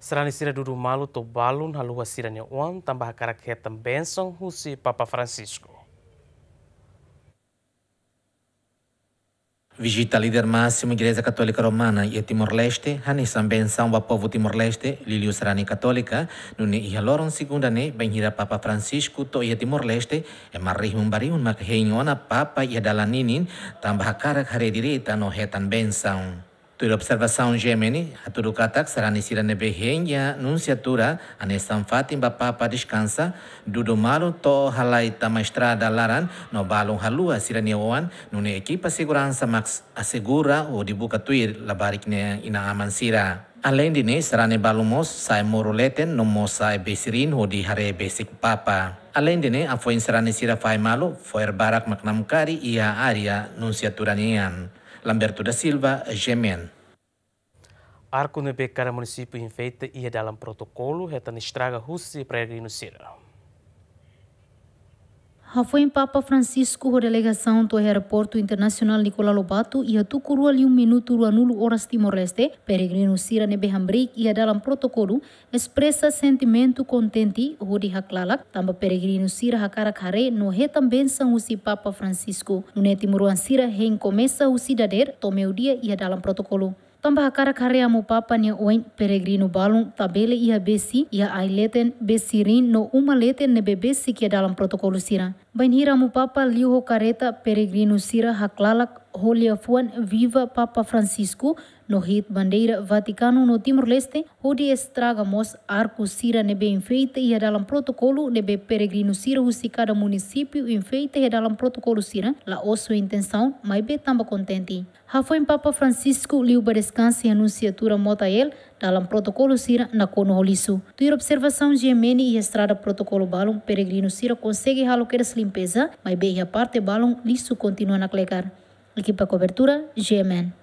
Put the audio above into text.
Serani sira dudu malu to balun halua siranya uang tambah karak karakter bensong husi Papa Francisco. Visita líder máximo Igreja Católica Romana e Timor-Leste, hane sambenção wa povo Timor-Leste, Liliu serani Católica, nune ihaloron segunda ne benhira Papa Francisco to ia Timor-Leste, e marrih mumbari un makhein Papa ia dalaninin, tambah karak hare direta no hetan benção. Tur observação Gemini, a Turukatak será nisira nebehenja, nunciatura, anesanfat imba papa descansa, malu to halaita maestrada laran, no balon halua siraneoan, nune equipa segurança max assegura o dibuka tuir labarik ne ina aman sira. Além de ne será ne balumos sai moruleten no mosa sai besirin ho di hare besik papa. Além de ne a foi ne sira fai malu, foer barak maknamkari ia área nunciatura nian. Lamberto da Silva, GMN. Arco no Becara município enfeita e é dalam protocolo, retan estraga russa e prega inocida. Hafoi Papa Francisco ho delegação do Aeroporto Internacional Nicolau Lobato ia e tukuru ali um minuto rua nulo Timor-Leste, peregrino Sira Nebehambrik ia e dalam protokolu expressa sentimento kontenti ho di haklalak, tamba peregrino Sira hakarak kare no he usi Papa Francisco. Nune Timuruan Sira hengko começa usi dader, tomeu dia ia e dalam protokolu Tambahakarak papa ni oin peregrino balung tabele ia besi ia aileten besi rin no uma leten nebe besi kia dalam protokol sirang. Banhira Papa liuho kareta peregrino sira haklalak holia fuan viva Papa Francisco no hit bandeira Vaticano no Timor Leste hodi estraga mos arco sira nebe enfeita e dalam protokolu nebe Peregrinus sira husi cada munisipiu enfeita ia dalam protokolu sira la oso sua mai be tamba contente. Rafoin Papa Francisco liu ba descansa e anunciatura mota el dalam protokolo Sira na Kono Holisso. Tuir observação de e estrada protocolo Balon, peregrino Sira consegue haloquer limpeza, mas bem a parte Balon, lisso continua na clecar. Equipa cobertura, GMN.